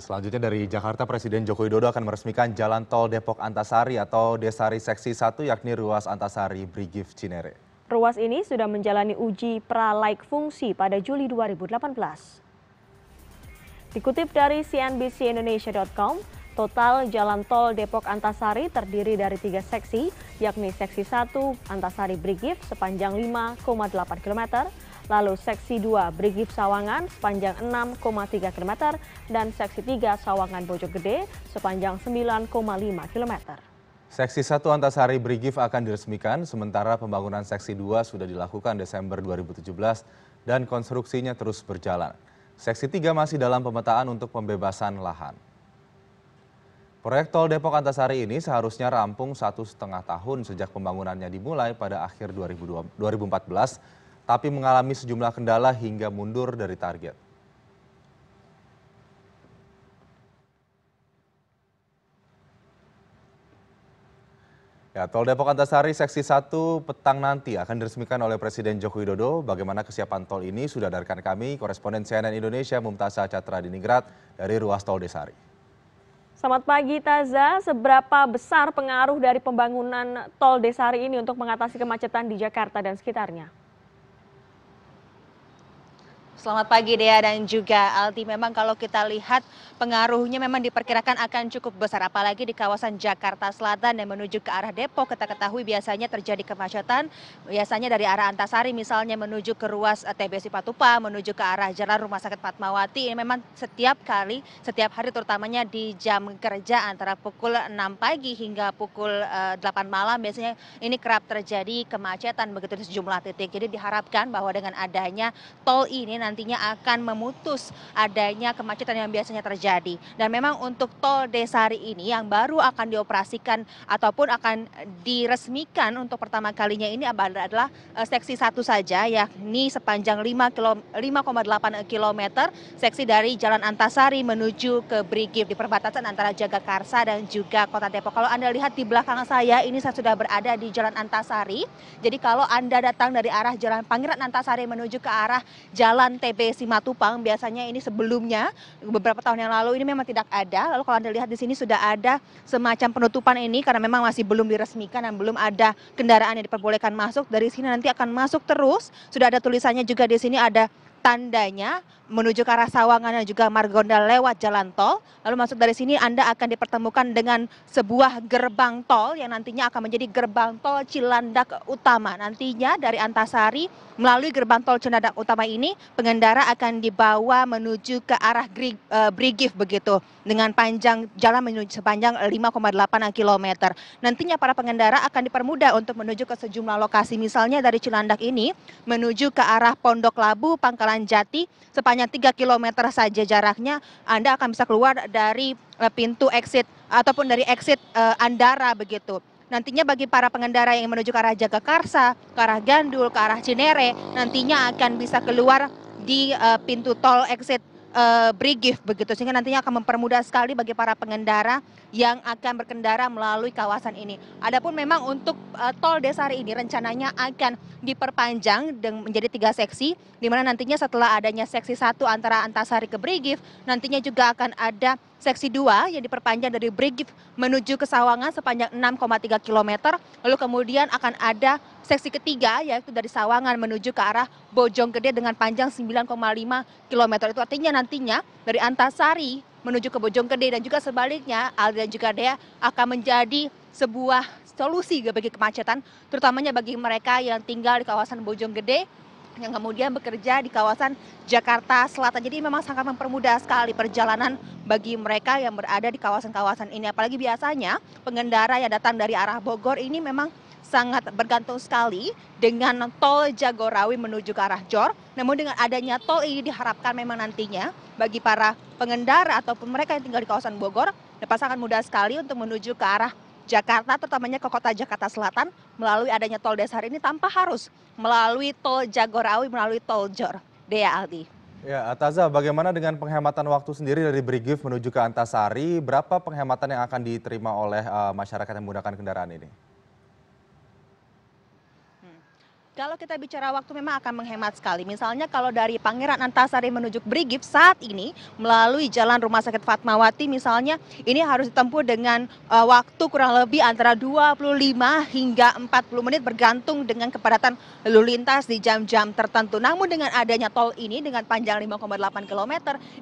selanjutnya dari jakarta presiden joko widodo akan meresmikan jalan tol depok antasari atau desari seksi satu yakni ruas antasari brigif cinere ruas ini sudah menjalani uji pralaik fungsi pada Juli 2018. Dikutip dari cnbcindonesia.com, total jalan tol Depok Antasari terdiri dari tiga seksi, yakni seksi 1 Antasari Brigif sepanjang 5,8 km, lalu seksi 2 Brigif Sawangan sepanjang 6,3 km dan seksi 3 Sawangan Bojonggede sepanjang 9,5 km. Seksi 1 Antasari Brigif akan diresmikan, sementara pembangunan seksi 2 sudah dilakukan Desember 2017 dan konstruksinya terus berjalan. Seksi 3 masih dalam pemetaan untuk pembebasan lahan. Proyek Tol Depok Antasari ini seharusnya rampung satu setengah tahun sejak pembangunannya dimulai pada akhir 2014 tapi mengalami sejumlah kendala hingga mundur dari target. Ya, Tol Depok Antasari seksi 1 petang nanti akan diresmikan oleh Presiden Joko Widodo. Bagaimana kesiapan tol ini sudah dari kami, koresponden CNN Indonesia Mumtazah Catra Diningrat dari ruas Tol Desari. Selamat pagi Taza, seberapa besar pengaruh dari pembangunan Tol Desari ini untuk mengatasi kemacetan di Jakarta dan sekitarnya? Selamat pagi Dea dan juga Aldi. Memang kalau kita lihat pengaruhnya memang diperkirakan akan cukup besar. Apalagi di kawasan Jakarta Selatan yang menuju ke arah Depok. Kita ketahui biasanya terjadi kemacetan. Biasanya dari arah Antasari misalnya menuju ke ruas eh, TBC Patupa, menuju ke arah Jalan Rumah Sakit Fatmawati. Ini memang setiap kali, setiap hari terutamanya di jam kerja antara pukul 6 pagi hingga pukul 8 eh, malam. Biasanya ini kerap terjadi kemacetan begitu di sejumlah titik. Jadi diharapkan bahwa dengan adanya tol ini nanti nantinya akan memutus adanya kemacetan yang biasanya terjadi. Dan memang untuk tol Desari ini yang baru akan dioperasikan ataupun akan diresmikan untuk pertama kalinya ini adalah eh, seksi satu saja yakni sepanjang 5,8 km seksi dari Jalan Antasari menuju ke Brigif di perbatasan antara Jagakarsa dan juga Kota Depok. Kalau Anda lihat di belakang saya ini saya sudah berada di Jalan Antasari. Jadi kalau Anda datang dari arah Jalan Pangeran Antasari menuju ke arah Jalan tb simatupang biasanya ini sebelumnya beberapa tahun yang lalu ini memang tidak ada lalu kalau anda lihat di sini sudah ada semacam penutupan ini karena memang masih belum diresmikan dan belum ada kendaraan yang diperbolehkan masuk dari sini nanti akan masuk terus sudah ada tulisannya juga di sini ada tandanya menuju ke arah Sawangan dan juga Margonda lewat jalan tol. Lalu masuk dari sini Anda akan dipertemukan dengan sebuah gerbang tol yang nantinya akan menjadi gerbang tol Cilandak Utama. Nantinya dari Antasari melalui gerbang tol Cilandak Utama ini pengendara akan dibawa menuju ke arah eh, Brigif begitu dengan panjang jalan menuju sepanjang 5,8 km. Nantinya para pengendara akan dipermudah untuk menuju ke sejumlah lokasi misalnya dari Cilandak ini menuju ke arah Pondok Labu, Pangkalan Jati sepanjang hanya tiga km saja jaraknya Anda akan bisa keluar dari eh, pintu exit ataupun dari exit eh, Andara begitu nantinya bagi para pengendara yang menuju ke arah Jagakarsa, ke arah Gandul, ke arah Cinere, nantinya akan bisa keluar di eh, pintu tol exit uh, beri begitu sehingga nantinya akan mempermudah sekali bagi para pengendara yang akan berkendara melalui kawasan ini. Adapun memang untuk uh, tol Desari ini rencananya akan diperpanjang menjadi tiga seksi di mana nantinya setelah adanya seksi satu antara Antasari ke Brigif nantinya juga akan ada seksi dua yang diperpanjang dari Brigif menuju ke Sawangan sepanjang 6,3 km. Lalu kemudian akan ada seksi ketiga yaitu dari Sawangan menuju ke arah Bojonggede dengan panjang 9,5 km. Itu artinya nantinya dari Antasari menuju ke Bojonggede dan juga sebaliknya Aldi dan juga Dea akan menjadi sebuah solusi bagi kemacetan terutamanya bagi mereka yang tinggal di kawasan Bojonggede yang kemudian bekerja di kawasan Jakarta Selatan. Jadi memang sangat mempermudah sekali perjalanan bagi mereka yang berada di kawasan-kawasan ini. Apalagi biasanya pengendara yang datang dari arah Bogor ini memang sangat bergantung sekali dengan tol Jagorawi menuju ke arah Jor. Namun dengan adanya tol ini diharapkan memang nantinya bagi para pengendara ataupun mereka yang tinggal di kawasan Bogor dapat sangat mudah sekali untuk menuju ke arah Jakarta, terutamanya ke kota Jakarta Selatan, melalui adanya tol dasar ini tanpa harus melalui tol Jagorawi, melalui tol Jor. Dea Aldi. Ya, Ataza, bagaimana dengan penghematan waktu sendiri dari Brigif menuju ke Antasari? Berapa penghematan yang akan diterima oleh uh, masyarakat yang menggunakan kendaraan ini? Kalau kita bicara waktu memang akan menghemat sekali. Misalnya kalau dari Pangeran Antasari menuju Brigif saat ini melalui jalan Rumah Sakit Fatmawati misalnya ini harus ditempuh dengan uh, waktu kurang lebih antara 25 hingga 40 menit bergantung dengan kepadatan lalu lintas di jam-jam tertentu. Namun dengan adanya tol ini dengan panjang 5,8 km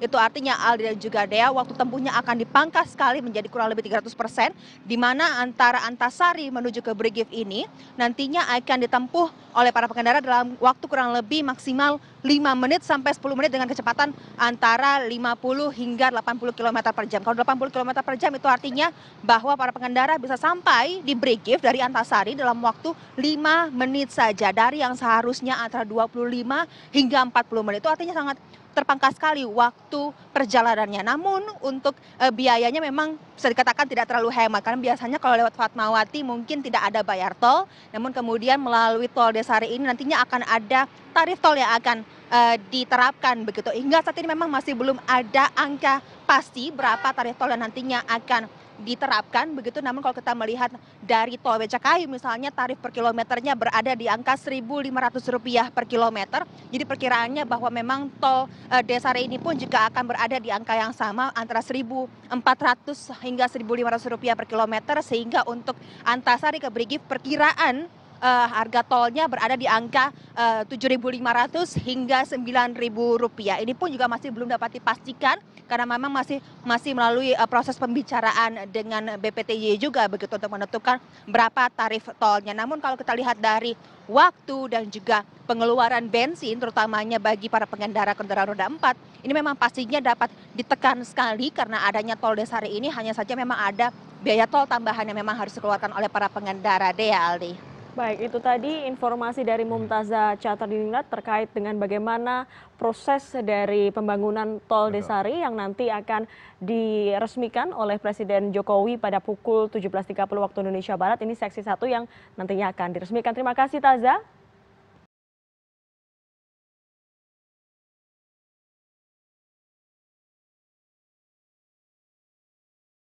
itu artinya Aldi dan juga Dea waktu tempuhnya akan dipangkas sekali menjadi kurang lebih 300% di mana antara Antasari menuju ke Brigif ini nantinya akan ditempuh oleh para pengendara dalam waktu kurang lebih maksimal lima menit sampai sepuluh menit dengan kecepatan antara lima puluh hingga delapan puluh km per jam. Kalau delapan puluh km per jam itu artinya bahwa para pengendara bisa sampai di Brigif dari Antasari dalam waktu lima menit saja dari yang seharusnya antara dua puluh lima hingga empat puluh menit. Itu artinya sangat terpangkas sekali waktu perjalanannya. Namun untuk e, biayanya memang bisa dikatakan tidak terlalu hemat karena biasanya kalau lewat Fatmawati mungkin tidak ada bayar tol, namun kemudian melalui tol Desari ini nantinya akan ada tarif tol yang akan Eh, diterapkan begitu. Hingga saat ini memang masih belum ada angka pasti berapa tarif tol yang nantinya akan diterapkan begitu namun kalau kita melihat dari tol Becakayu misalnya tarif per kilometernya berada di angka Rp1.500 per kilometer jadi perkiraannya bahwa memang tol e, desa ini pun juga akan berada di angka yang sama antara Rp1.400 hingga Rp1.500 per kilometer sehingga untuk Antasari ke Brigif perkiraan Eh, harga tolnya berada di angka eh, Rp7.500 hingga rp rupiah. Ini pun juga masih belum dapat dipastikan karena memang masih masih melalui eh, proses pembicaraan dengan BPTJ juga begitu untuk menentukan berapa tarif tolnya. Namun kalau kita lihat dari waktu dan juga pengeluaran bensin terutamanya bagi para pengendara kendaraan roda 4 ini memang pastinya dapat ditekan sekali karena adanya tol desari ini hanya saja memang ada biaya tol tambahan yang memang harus dikeluarkan oleh para pengendara dea Aldi. Baik, itu tadi informasi dari Mumtaza Chatardiningrat terkait dengan bagaimana proses dari pembangunan Tol Desari yang nanti akan diresmikan oleh Presiden Jokowi pada pukul 17.30 waktu Indonesia Barat. Ini seksi satu yang nantinya akan diresmikan. Terima kasih Taza.